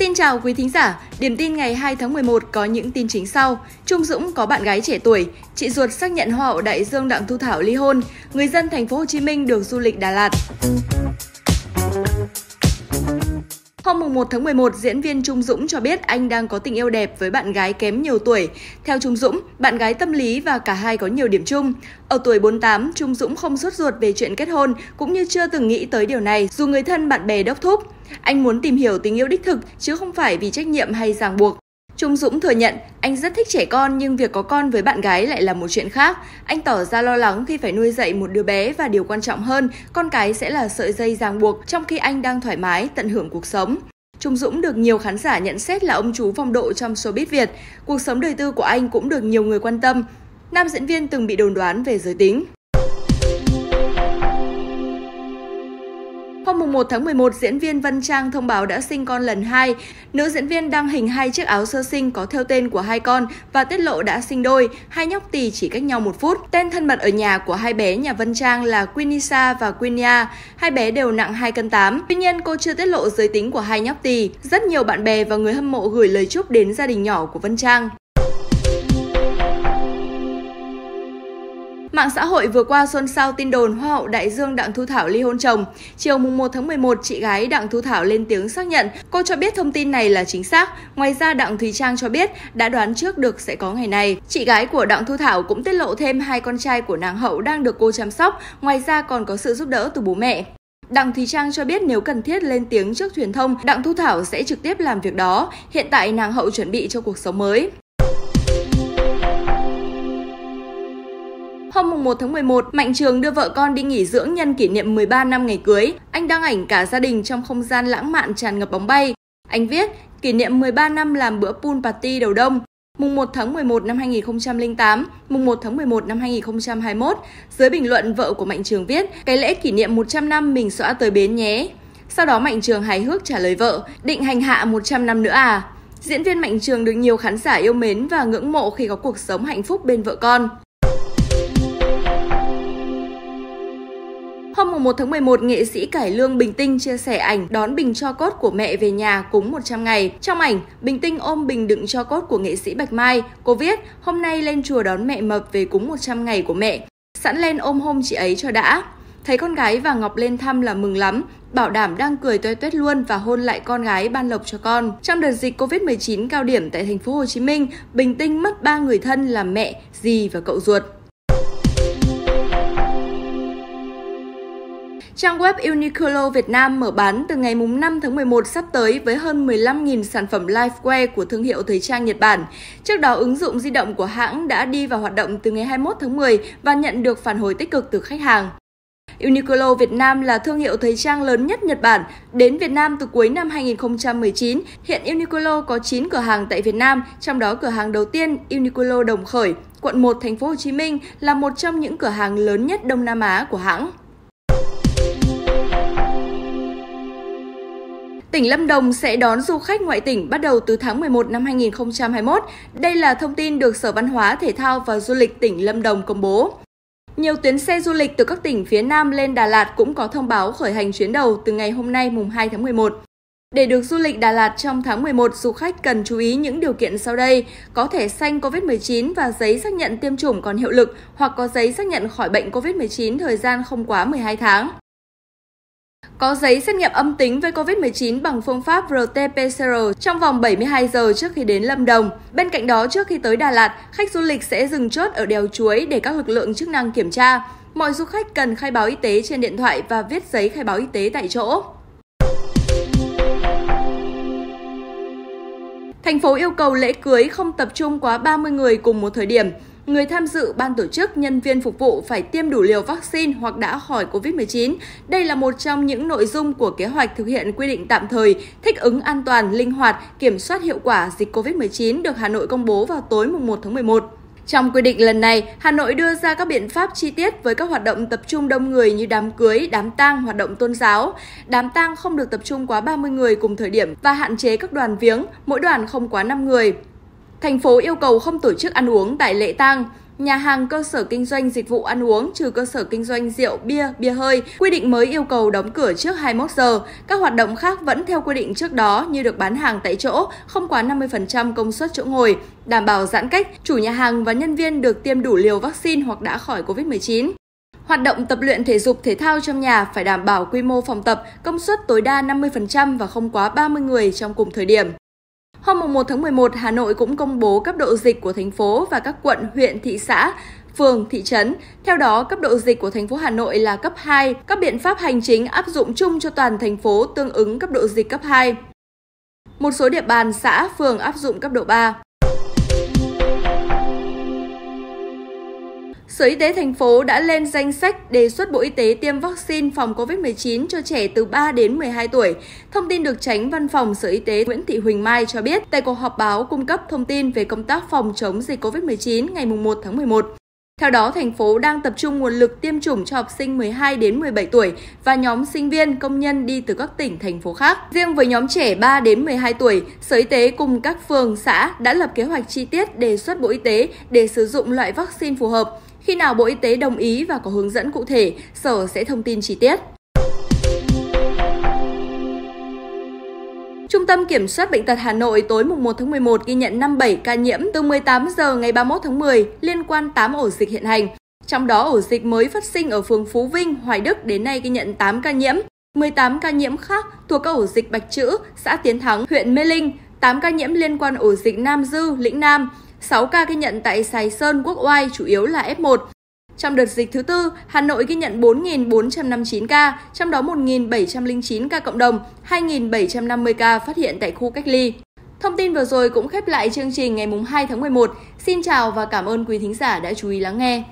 Xin chào quý thính giả, điểm tin ngày 2 tháng 11 có những tin chính sau. Trung Dũng có bạn gái trẻ tuổi, chị ruột xác nhận Hoa hậu Đại Dương Đặng Thu Thảo ly hôn, người dân thành phố Hồ Chí Minh được du lịch Đà Lạt. Hôm 1 tháng 11, diễn viên Trung Dũng cho biết anh đang có tình yêu đẹp với bạn gái kém nhiều tuổi. Theo Trung Dũng, bạn gái tâm lý và cả hai có nhiều điểm chung. Ở tuổi 48, Trung Dũng không sốt ruột về chuyện kết hôn, cũng như chưa từng nghĩ tới điều này, dù người thân bạn bè đốc thúc. Anh muốn tìm hiểu tình yêu đích thực, chứ không phải vì trách nhiệm hay ràng buộc. Trung Dũng thừa nhận anh rất thích trẻ con nhưng việc có con với bạn gái lại là một chuyện khác. Anh tỏ ra lo lắng khi phải nuôi dạy một đứa bé và điều quan trọng hơn, con cái sẽ là sợi dây ràng buộc trong khi anh đang thoải mái tận hưởng cuộc sống. Trung Dũng được nhiều khán giả nhận xét là ông chú phong độ trong showbiz Việt. Cuộc sống đời tư của anh cũng được nhiều người quan tâm. Nam diễn viên từng bị đồn đoán về giới tính. Hôm 1 tháng 11, diễn viên Vân Trang thông báo đã sinh con lần hai. Nữ diễn viên đăng hình hai chiếc áo sơ sinh có theo tên của hai con và tiết lộ đã sinh đôi, hai nhóc tỳ chỉ cách nhau một phút. Tên thân mật ở nhà của hai bé nhà Vân Trang là Quinisa và Quinia. Hai bé đều nặng 2 cân 8. Tuy nhiên, cô chưa tiết lộ giới tính của hai nhóc tỳ. Rất nhiều bạn bè và người hâm mộ gửi lời chúc đến gia đình nhỏ của Vân Trang. Mạng xã hội vừa qua xôn xao tin đồn Hoa hậu Đại Dương Đặng Thu Thảo ly hôn chồng. Chiều 1 tháng 11, chị gái Đặng Thu Thảo lên tiếng xác nhận cô cho biết thông tin này là chính xác. Ngoài ra, Đặng Thùy Trang cho biết đã đoán trước được sẽ có ngày này. Chị gái của Đặng Thu Thảo cũng tiết lộ thêm hai con trai của nàng hậu đang được cô chăm sóc. Ngoài ra còn có sự giúp đỡ từ bố mẹ. Đặng Thùy Trang cho biết nếu cần thiết lên tiếng trước truyền thông, Đặng Thu Thảo sẽ trực tiếp làm việc đó. Hiện tại nàng hậu chuẩn bị cho cuộc sống mới. Hôm 1 tháng 11, Mạnh Trường đưa vợ con đi nghỉ dưỡng nhân kỷ niệm 13 năm ngày cưới. Anh đăng ảnh cả gia đình trong không gian lãng mạn tràn ngập bóng bay. Anh viết, kỷ niệm 13 năm làm bữa pool party đầu đông. Mùng 1 tháng 11 năm 2008, mùng 1 tháng 11 năm 2021, dưới bình luận vợ của Mạnh Trường viết, cái lễ kỷ niệm 100 năm mình xóa tới bến nhé. Sau đó Mạnh Trường hài hước trả lời vợ, định hành hạ 100 năm nữa à? Diễn viên Mạnh Trường được nhiều khán giả yêu mến và ngưỡng mộ khi có cuộc sống hạnh phúc bên vợ con. Hôm 1 tháng 11, nghệ sĩ cải lương Bình Tinh chia sẻ ảnh đón bình cho cốt của mẹ về nhà cúng 100 ngày. Trong ảnh, Bình Tinh ôm bình đựng cho cốt của nghệ sĩ Bạch Mai. Cô viết, hôm nay lên chùa đón mẹ mập về cúng 100 ngày của mẹ. Sẵn lên ôm hôm chị ấy cho đã. Thấy con gái và Ngọc lên thăm là mừng lắm, bảo đảm đang cười toe toét luôn và hôn lại con gái ban lộc cho con. Trong đợt dịch Covid-19 cao điểm tại thành phố Hồ Chí Minh, Bình Tinh mất ba người thân là mẹ, dì và cậu ruột. Trang web Uniqlo Việt Nam mở bán từ ngày 5 tháng 11 sắp tới với hơn 15.000 sản phẩm lifestyle của thương hiệu thời trang Nhật Bản. Trước đó, ứng dụng di động của hãng đã đi vào hoạt động từ ngày 21 tháng 10 và nhận được phản hồi tích cực từ khách hàng. Uniqlo Việt Nam là thương hiệu thời trang lớn nhất Nhật Bản. Đến Việt Nam từ cuối năm 2019, hiện Uniqlo có 9 cửa hàng tại Việt Nam, trong đó cửa hàng đầu tiên Uniqlo Đồng Khởi, quận 1 thành phố Hồ Chí Minh là một trong những cửa hàng lớn nhất Đông Nam Á của hãng. Tỉnh Lâm Đồng sẽ đón du khách ngoại tỉnh bắt đầu từ tháng 11 năm 2021. Đây là thông tin được Sở Văn hóa, Thể thao và Du lịch tỉnh Lâm Đồng công bố. Nhiều tuyến xe du lịch từ các tỉnh phía Nam lên Đà Lạt cũng có thông báo khởi hành chuyến đầu từ ngày hôm nay mùng 2 tháng 11. Để được du lịch Đà Lạt trong tháng 11, du khách cần chú ý những điều kiện sau đây. Có thẻ xanh COVID-19 và giấy xác nhận tiêm chủng còn hiệu lực hoặc có giấy xác nhận khỏi bệnh COVID-19 thời gian không quá 12 tháng có giấy xét nghiệm âm tính với COVID-19 bằng phương pháp RT-PCR trong vòng 72 giờ trước khi đến Lâm Đồng. Bên cạnh đó, trước khi tới Đà Lạt, khách du lịch sẽ dừng chốt ở đèo chuối để các lực lượng chức năng kiểm tra. Mọi du khách cần khai báo y tế trên điện thoại và viết giấy khai báo y tế tại chỗ. Thành phố yêu cầu lễ cưới không tập trung quá 30 người cùng một thời điểm người tham dự ban tổ chức, nhân viên phục vụ phải tiêm đủ liều vaccine hoặc đã khỏi COVID-19. Đây là một trong những nội dung của kế hoạch thực hiện quy định tạm thời, thích ứng an toàn, linh hoạt, kiểm soát hiệu quả dịch COVID-19 được Hà Nội công bố vào tối 1 tháng 11. Trong quy định lần này, Hà Nội đưa ra các biện pháp chi tiết với các hoạt động tập trung đông người như đám cưới, đám tang, hoạt động tôn giáo. Đám tang không được tập trung quá 30 người cùng thời điểm và hạn chế các đoàn viếng, mỗi đoàn không quá 5 người. Thành phố yêu cầu không tổ chức ăn uống tại lễ tang, nhà hàng cơ sở kinh doanh dịch vụ ăn uống trừ cơ sở kinh doanh rượu, bia, bia hơi. Quy định mới yêu cầu đóng cửa trước 21 giờ. Các hoạt động khác vẫn theo quy định trước đó như được bán hàng tại chỗ, không quá 50% công suất chỗ ngồi, đảm bảo giãn cách, chủ nhà hàng và nhân viên được tiêm đủ liều vaccine hoặc đã khỏi COVID-19. Hoạt động tập luyện thể dục thể thao trong nhà phải đảm bảo quy mô phòng tập, công suất tối đa 50% và không quá 30 người trong cùng thời điểm. Hôm 1 tháng 11, Hà Nội cũng công bố cấp độ dịch của thành phố và các quận, huyện, thị xã, phường, thị trấn. Theo đó, cấp độ dịch của thành phố Hà Nội là cấp 2. Các biện pháp hành chính áp dụng chung cho toàn thành phố tương ứng cấp độ dịch cấp 2. Một số địa bàn xã, phường áp dụng cấp độ 3. Sở Y tế thành phố đã lên danh sách đề xuất Bộ Y tế tiêm vaccine phòng COVID-19 cho trẻ từ 3 đến 12 tuổi. Thông tin được tránh văn phòng Sở Y tế Nguyễn Thị Huỳnh Mai cho biết tại cuộc họp báo cung cấp thông tin về công tác phòng chống dịch COVID-19 ngày 1 tháng 11. Theo đó, thành phố đang tập trung nguồn lực tiêm chủng cho học sinh 12 đến 17 tuổi và nhóm sinh viên công nhân đi từ các tỉnh thành phố khác. Riêng với nhóm trẻ 3 đến 12 tuổi, Sở Y tế cùng các phường, xã đã lập kế hoạch chi tiết đề xuất Bộ Y tế để sử dụng loại vaccine phù hợp. Khi nào Bộ Y tế đồng ý và có hướng dẫn cụ thể, Sở sẽ thông tin chi tiết. Trung tâm Kiểm soát Bệnh tật Hà Nội tối mùng 1 tháng 11 ghi nhận 57 ca nhiễm từ 18 giờ ngày 31 tháng 10 liên quan 8 ổ dịch hiện hành. Trong đó ổ dịch mới phát sinh ở phường Phú Vinh, Hoài Đức đến nay ghi nhận 8 ca nhiễm, 18 ca nhiễm khác thuộc các ổ dịch Bạch Chữ, xã Tiến Thắng, huyện Mê Linh, 8 ca nhiễm liên quan ổ dịch Nam Dư, Lĩnh Nam, 6 ca ghi nhận tại Sài Sơn, Quốc Oai chủ yếu là F1. Trong đợt dịch thứ tư, Hà Nội ghi nhận 4.459 ca, trong đó 1.709 ca cộng đồng, 2.750 ca phát hiện tại khu cách ly. Thông tin vừa rồi cũng khép lại chương trình ngày 2 tháng 11. Xin chào và cảm ơn quý thính giả đã chú ý lắng nghe.